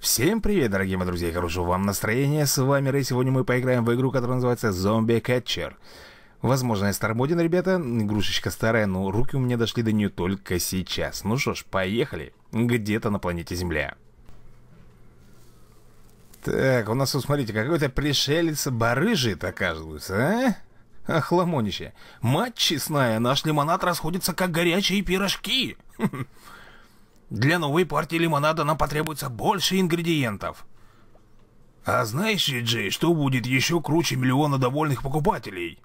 Всем привет, дорогие мои друзья, Хорошего вам настроения! с вами Рэй, сегодня мы поиграем в игру, которая называется Зомби Кэтчер Возможно, я стармодин, ребята, игрушечка старая, но руки у меня дошли до нее только сейчас Ну что ж, поехали, где-то на планете Земля Так, у нас, вот смотрите, какой-то пришелец барыжит, оказывается, а? Ах, ломонище, мать честная, наш лимонад расходится как горячие пирожки Для новой партии лимонада нам потребуется больше ингредиентов. А знаешь, Джей, что будет еще круче миллиона довольных покупателей?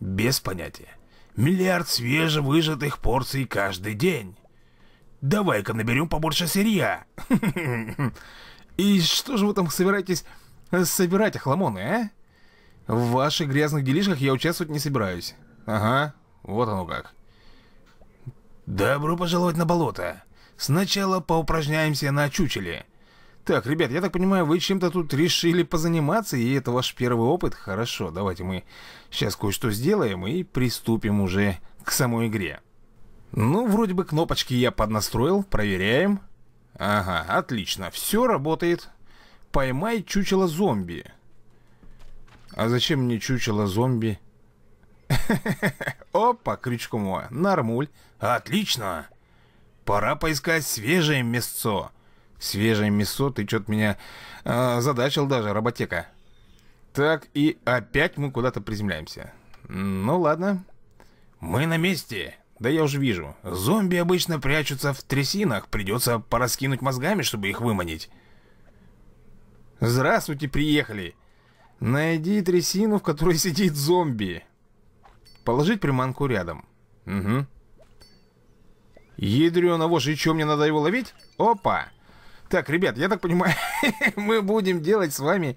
Без понятия. Миллиард свежевыжатых порций каждый день. Давай-ка наберем побольше сырья. И что же вы там собираетесь э, собирать, охламоны, а? В ваших грязных делишках я участвовать не собираюсь. Ага, вот оно как. Добро пожаловать на болото. Сначала поупражняемся на чучеле. Так, ребят, я так понимаю, вы чем-то тут решили позаниматься, и это ваш первый опыт? Хорошо, давайте мы сейчас кое-что сделаем и приступим уже к самой игре. Ну, вроде бы кнопочки я поднастроил, проверяем. Ага, отлично, все работает. Поймай чучело зомби. А зачем мне чучело зомби? Опа, крючком. Нормуль. Отлично. Пора поискать свежее мясцо. Свежее мясо, ты что-то меня э, задачил даже, работека. Так, и опять мы куда-то приземляемся. Ну ладно. Мы на месте. Да я уже вижу. Зомби обычно прячутся в трясинах. Придется пораскинуть мозгами, чтобы их выманить. Здравствуйте, приехали. Найди трясину, в которой сидит зомби. Положить приманку рядом. Угу. Ядрёна вошь, что мне надо его ловить? Опа! Так, ребят, я так понимаю, мы будем делать с вами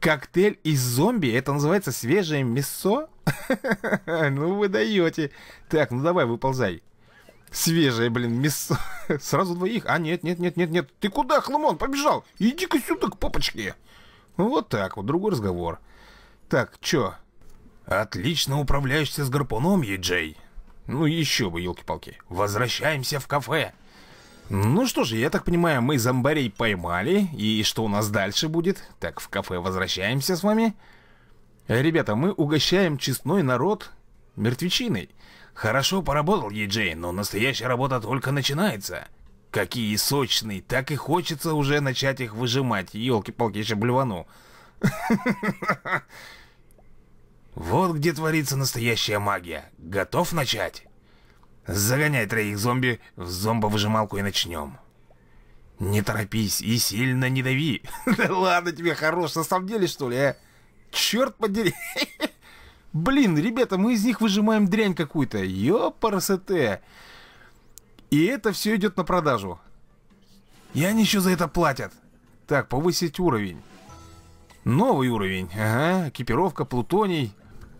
коктейль из зомби. Это называется свежее мясо? ну вы даете. Так, ну давай, выползай. Свежее, блин, мясо. Сразу двоих. А, нет, нет, нет, нет, нет. Ты куда, хламон, побежал? Иди-ка сюда к папочке. Ну, вот так вот, другой разговор. Так, чё? Отлично управляешься с гарпуном, Еджей. Ну еще бы, елки-палки. Возвращаемся в кафе. Ну что же, я так понимаю, мы зомбарей поймали. И что у нас дальше будет? Так, в кафе возвращаемся с вами. Ребята, мы угощаем честной народ мертвечиной. Хорошо поработал, Еджей, но настоящая работа только начинается. Какие сочные, так и хочется уже начать их выжимать. Елки-палки, еще блевану. Вот где творится настоящая магия. Готов начать? Загоняй троих зомби в зомбовыжималку и начнем. Не торопись и сильно не дави. Да ладно тебе, хорош, на самом деле, что ли, а? Черт подери. Блин, ребята, мы из них выжимаем дрянь какую-то. Ёпарасете. И это все идет на продажу. И они еще за это платят. Так, повысить уровень. Новый уровень. Ага, экипировка, плутоний.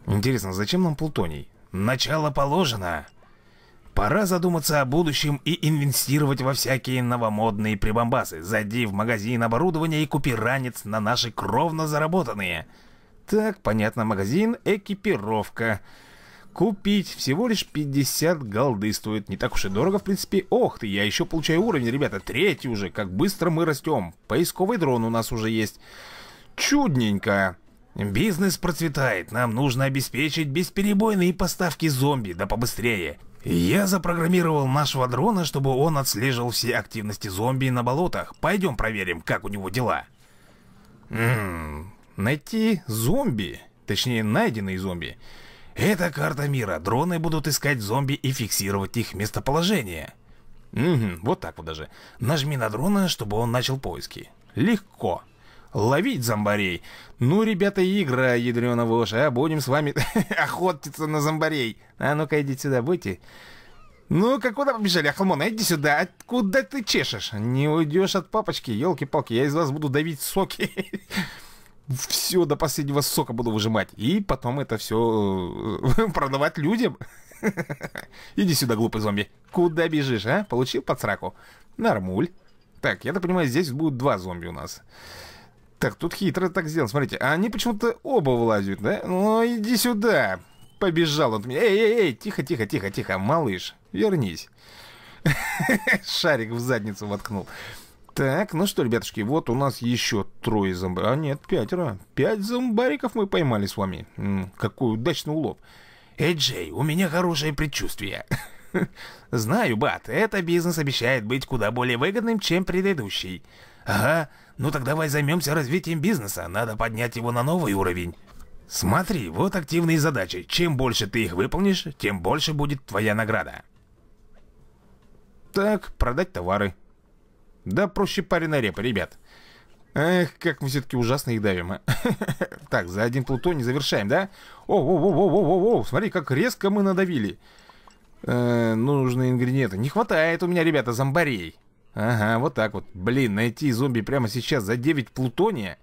Интересно, зачем нам плутоний? Начало положено. Пора задуматься о будущем и инвестировать во всякие новомодные прибамбасы. Зайди в магазин оборудования и купи ранец на наши кровно заработанные. Так, понятно, магазин экипировка. Купить всего лишь 50 голды стоит. Не так уж и дорого, в принципе. Ох ты, я еще получаю уровень, ребята. Третий уже. Как быстро мы растем. Поисковый дрон у нас уже есть. Чудненько. Бизнес процветает, нам нужно обеспечить бесперебойные поставки зомби, да побыстрее. Я запрограммировал нашего дрона, чтобы он отслеживал все активности зомби на болотах. Пойдем проверим, как у него дела. Ммм, найти зомби, точнее найденные зомби. Это карта мира, дроны будут искать зомби и фиксировать их местоположение. Угу, вот так вот даже. Нажми на дрона, чтобы он начал поиски. Легко ловить зомбарей. Ну, ребята, игра, ядрёна воша, а будем с вами охотиться на зомбарей. А ну-ка, идите сюда, будьте. Ну-ка, куда побежали, Ахламон, иди сюда, откуда а ты чешешь? Не уйдешь от папочки, елки палки я из вас буду давить соки. все до последнего сока буду выжимать. И потом это все э, продавать людям. Иди сюда, глупый зомби. Куда бежишь, а? Получил подсраку. Нормуль. Так, я так понимаю, здесь будет два зомби у нас. Так, тут хитро так сделано. Смотрите, а они почему-то оба вылазят, да? Ну, иди сюда. Побежал он от меня. Эй, эй, эй, тихо, тихо, тихо, тихо, малыш, вернись. Шарик в задницу воткнул. Так, ну что, ребятушки, вот у нас еще трое зомбариков. А нет, пятеро. Пять зомбариков мы поймали с вами. М какой удачный улов. Эй, Джей, у меня хорошее предчувствие. Знаю, Бат, этот бизнес обещает быть куда более выгодным, чем предыдущий. Ага, ну так давай займемся развитием бизнеса, надо поднять его на новый уровень. Смотри, вот активные задачи. Чем больше ты их выполнишь, тем больше будет твоя награда. Так, продать товары. Да проще парена репа, ребят. Эх, как мы все-таки ужасно их давим. А. Так, за один плутоний завершаем, да? О-о-о-о-о-о-о, смотри, как резко мы надавили. Э, нужные ингредиенты. Не хватает у меня, ребята, зомбарей. Ага, вот так вот. Блин, найти зомби прямо сейчас за 9 плутония?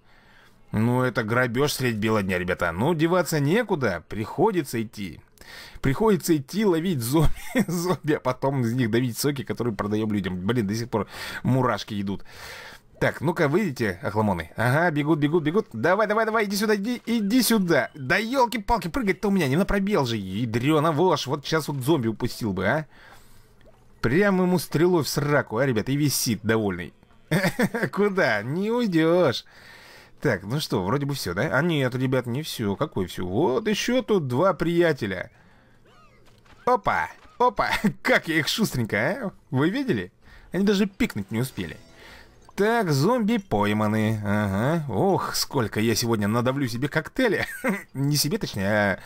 Ну, это грабеж средь бела дня, ребята. Ну, деваться некуда, приходится идти. Приходится идти ловить зомби, зомби, а потом из них давить соки, которые продаем людям. Блин, до сих пор мурашки идут. Так, ну-ка, выйдите, охламоны. Ага, бегут, бегут, бегут. Давай, давай, давай, иди сюда, иди, иди сюда. Да елки-палки, прыгать-то у меня не на пробел же. Ядрена вошь, вот сейчас вот зомби упустил бы, а. Прям ему стрелой в сраку, а, ребят, и висит довольный. Куда? Не уйдешь. Так, ну что, вроде бы все, да? А нет, ребят, не все. Какое все? Вот еще тут два приятеля. Опа! Опа! Как я их шустренько, а? Вы видели? Они даже пикнуть не успели. Так, зомби пойманы. Ага. Ох, сколько я сегодня надавлю себе коктейли, не себе, точнее, а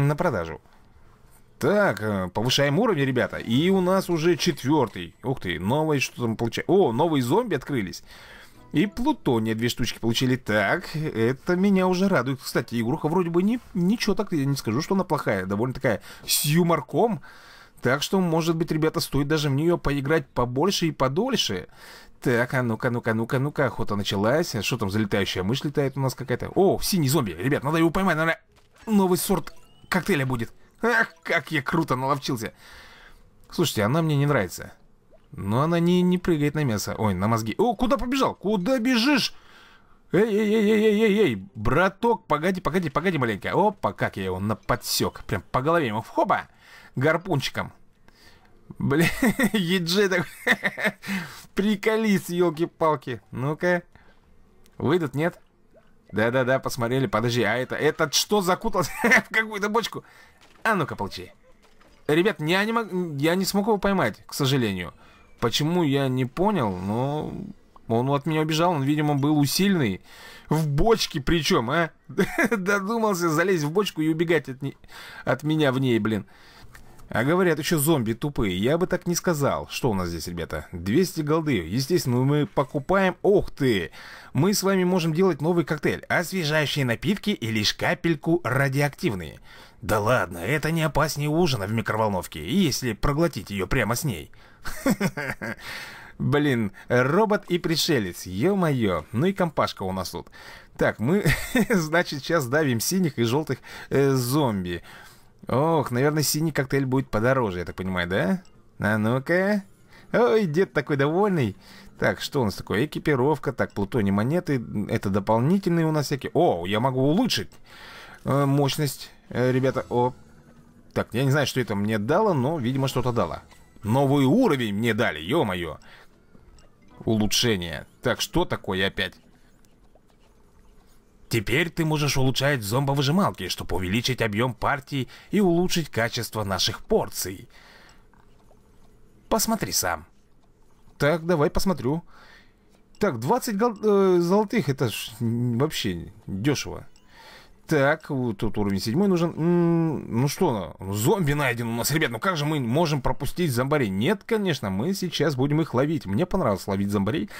на продажу. Так, э, повышаем уровни, ребята. И у нас уже четвертый. Ух ты, новый что там получается. О, новые зомби открылись. И плутония две штучки получили. Так, это меня уже радует. Кстати, игруха вроде бы не, ничего так, я не скажу, что она плохая. Довольно такая с юморком. Так что, может быть, ребята, стоит даже в нее поиграть побольше и подольше. Так, а ну-ка, ну-ка, ну-ка, ну-ка, охота началась. Что там, залетающая мышь летает у нас какая-то? О, синий зомби. Ребят, надо его поймать, наверное, новый сорт коктейля будет. Ах, как я круто наловчился. Слушайте, она мне не нравится. Но она не, не прыгает на мясо. Ой, на мозги. О, куда побежал? Куда бежишь? Эй-эй-эй-эй-эй-эй, браток, погоди, погоди, погоди маленько. Опа, как я его наподсек. Прям по голове ему. хоба Гарпунчиком. Блин, еджи такой. Приколись, елки-палки. Ну-ка. Выйдут, нет? Да-да-да, посмотрели, подожди, а это, этот что закутался в какую-то бочку? А ну-ка, получи. Ребят, я не, мог... я не смог его поймать, к сожалению. Почему, я не понял, но... Он от меня убежал, он, видимо, был усиленный. В бочке причем, а? Додумался залезть в бочку и убегать от, не... от меня в ней, блин. А говорят, еще зомби тупые. Я бы так не сказал. Что у нас здесь, ребята? 200 голды. Естественно, мы покупаем... Ох ты! Мы с вами можем делать новый коктейль. Освежающие напитки и лишь капельку радиоактивные. Да ладно, это не опаснее ужина в микроволновке, если проглотить ее прямо с ней. Блин, робот и пришелец, ё-моё. Ну и компашка у нас тут. Так, мы, значит, сейчас давим синих и желтых э, зомби. Ох, наверное, синий коктейль будет подороже, я так понимаю, да? А ну-ка. Ой, дед такой довольный. Так, что у нас такое? Экипировка, так, плутоний монеты. Это дополнительные у нас всякие. О, я могу улучшить э, мощность Э, ребята. О, так, я не знаю, что это мне дало, но, видимо, что-то дало. Новый уровень мне дали, ё-моё. Улучшение. Так, что такое опять? Теперь ты можешь улучшать зомбовыжималки, чтобы увеличить объем партии и улучшить качество наших порций. Посмотри сам. Так, давай посмотрю. Так, 20 э, золотых, это ж вообще дешево. Так, вот тут уровень седьмой нужен. М-м, ну что, зомби найден у нас, ребят. Ну как же мы можем пропустить зомбарей? Нет, конечно, мы сейчас будем их ловить. Мне понравилось ловить зомбарей.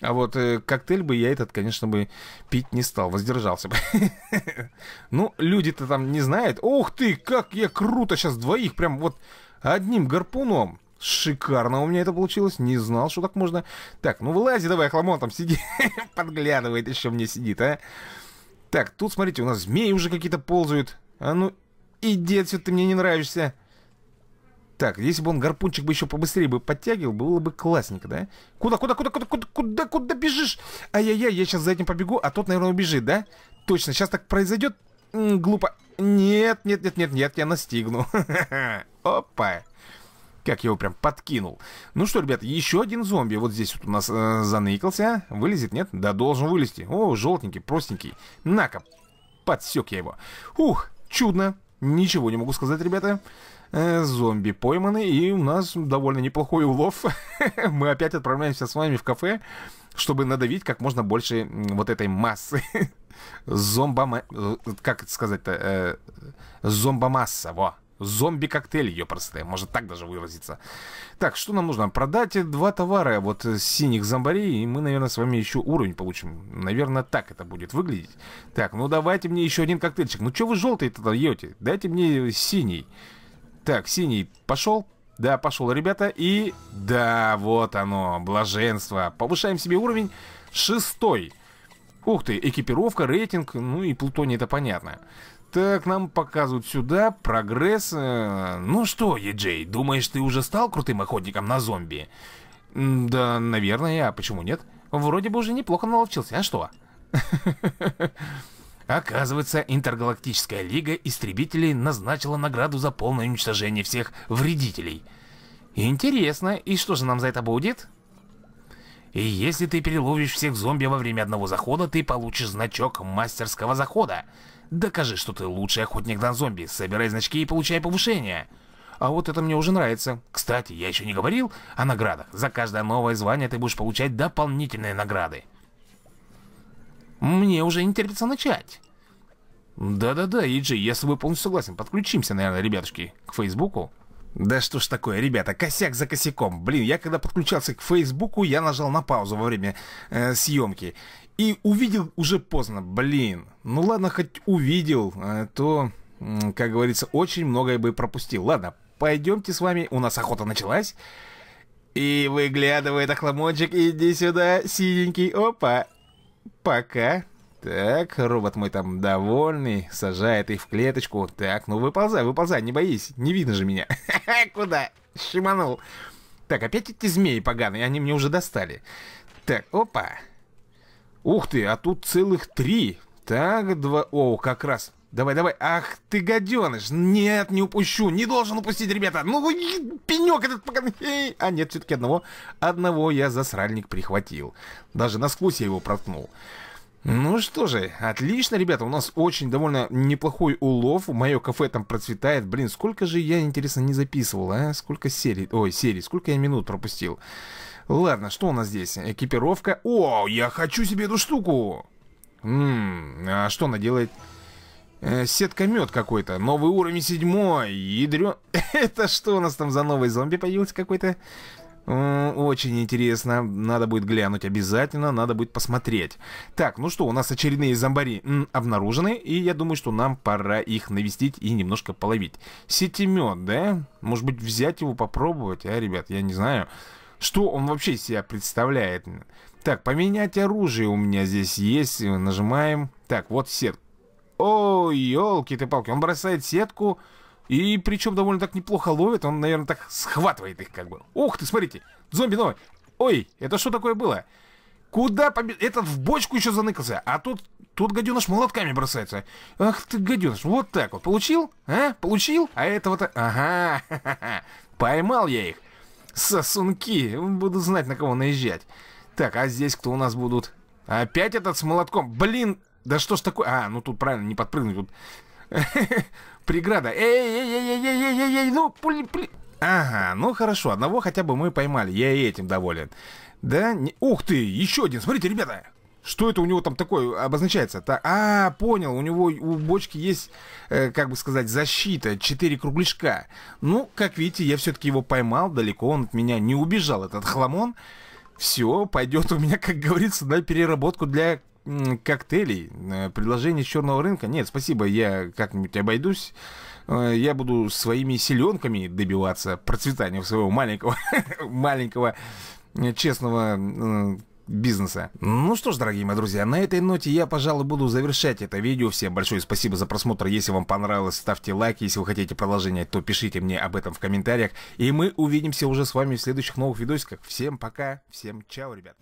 А вот э, коктейль бы я этот, конечно, бы пить не стал, воздержался бы. Ну, люди-то там не знают. Ух ты, как я круто сейчас двоих прям вот одним гарпуном. Шикарно у меня это получилось. Не знал, что так можно. Так, ну вылази давай, хламон там сиди. Подглядывает еще мне сидит, а. Так, тут, смотрите, у нас змеи уже какие-то ползают. А ну, иди отсюда, ты мне не нравишься. Так, если бы он гарпунчик бы еще побыстрее бы подтягивал, было бы классненько, да? Куда, куда, куда, куда, куда, куда, куда бежишь? Ай-яй-яй, я сейчас за этим побегу, а тот, наверное, убежит, да? Точно, сейчас так произойдет. М -м, глупо. Нет, нет, нет, нет, нет, я настигну. Опа. Как я его прям подкинул. Ну что, ребята, еще один зомби. Вот здесь вот у нас э, заныкался. Вылезет, нет? Да, должен вылезти. О, желтенький, простенький. на -ка. Подсек я его. Ух, чудно. Ничего не могу сказать, ребята. Э, зомби пойманы, и у нас довольно неплохой улов. Мы опять отправляемся с вами в кафе, чтобы надавить как можно больше вот этой массы. Зомбома... Э, как это сказать-то? Э, зомбомасса, во. Зомби-коктейль, ее простая, может так даже выразиться. Так, что нам нужно? Продать два товара вот синих зомбарей, и мы, наверное, с вами еще уровень получим. Наверное, так это будет выглядеть. Так, ну давайте мне еще один коктейльчик. Ну что вы желтый-то даете? Дайте мне синий. Так, синий пошел. Да, пошел, ребята. И да, вот оно, блаженство. Повышаем себе уровень. Шестой. Ух ты, экипировка, рейтинг, ну и плутоний, это понятно так, нам показывают сюда, прогресс. Э, ну что, Еджей, думаешь, ты уже стал крутым охотником на зомби? Да, наверное, а почему нет? Вроде бы уже неплохо наловчился, а что? Оказывается, Интергалактическая Лига Истребителей назначила награду за полное уничтожение всех вредителей. Интересно, и что же нам за это будет? И если ты переловишь всех зомби во время одного захода, ты получишь значок мастерского захода. Докажи, что ты лучший охотник на зомби, собирай значки и получай повышение. А вот это мне уже нравится. Кстати, я еще не говорил о наградах. За каждое новое звание ты будешь получать дополнительные награды. Мне уже не терпится начать. Да-да-да, Иджи, я с тобой полностью согласен. Подключимся, наверное, ребятушки, к Фейсбуку. Да что ж такое, ребята, косяк за косяком. Блин, я когда подключался к Фейсбуку, я нажал на паузу во время э, съемки. И увидел уже поздно. Блин, ну ладно, хоть увидел, э, то, э, как говорится, очень многое бы пропустил. Ладно, пойдемте с вами, у нас охота началась. И выглядывает охламончик, иди сюда, синенький, опа. Пока. Так, робот мой там довольный, сажает их в клеточку. Так, ну выползай, выползай, не боись, не видно же меня. Куда? Шиманул. Так, опять эти змеи поганые, они мне уже достали. Так, опа. Ух ты, а тут целых три. Так, два... О, как раз. Давай, давай. Ах ты, гаденыш. Нет, не упущу. Не должен упустить, ребята. Ну, пенек этот поганый. А нет, все-таки одного. Одного я засральник прихватил. Даже насквозь я его проткнул. Ну что же, отлично, ребята, у нас очень довольно неплохой улов, мое кафе там процветает, блин, сколько же я, интересно, не записывал, а, сколько серий, ой, серий, сколько я минут пропустил. Ладно, что у нас здесь, экипировка, о, я хочу себе эту штуку, Ммм, а что она делает? Э, сетка мед какой-то, новый уровень седьмой, ядрен... Это что у нас там за новый зомби появился какой-то? Э, очень интересно, надо будет глянуть обязательно, надо будет посмотреть Так, ну что, у нас очередные зомбари м, обнаружены И я думаю, что нам пора их навестить и немножко половить Сетимет, да? Может быть взять его, попробовать, а, ребят, я не знаю Что он вообще себя представляет? Так, поменять оружие у меня здесь есть Нажимаем Так, вот сетка Ой, елки то палки он бросает сетку и причем довольно так неплохо ловит. Он, наверное, так схватывает их как бы. Ух ты, смотрите. Зомби новый. Ой, это что такое было? Куда побед... Этот в бочку еще заныкался. А тут, тут гаденыш молотками бросается. Ах ты, гаденыш. Вот так вот. Получил? А? Получил? А этого-то... Ага. Ха -ха -ха. Поймал я их. Сосунки. Буду знать, на кого наезжать. Так, а здесь кто у нас будут? Опять этот с молотком. Блин, да что ж такое? А, ну тут правильно, не подпрыгнуть. Тут Преграда. Эй, эй, эй, эй, эй, эй, эй, ну, пули, пули. Ага, ну хорошо, одного хотя бы мы поймали. Я и этим доволен. Да? Не... Ух ты, еще один. Смотрите, ребята. Что это у него там такое обозначается? Та... А, понял, у него у бочки есть, э, как бы сказать, защита, 4 кругляшка. Ну, как видите, я все-таки его поймал, далеко он от меня не убежал, этот хламон. Все, пойдет у меня, как говорится, на переработку для коктейлей, э, предложений с черного рынка. Нет, спасибо, я как-нибудь обойдусь. Э, я буду своими селенками добиваться процветания своего маленького, маленького э, честного бизнеса. Ну что ж, дорогие мои друзья, на этой ноте я, пожалуй, буду завершать это видео. Всем большое спасибо за просмотр. Если вам понравилось, ставьте лайк. Если вы хотите продолжения, то пишите мне об этом в комментариях. И мы увидимся уже с вами в следующих новых видосиках. Всем пока, всем чао, ребят.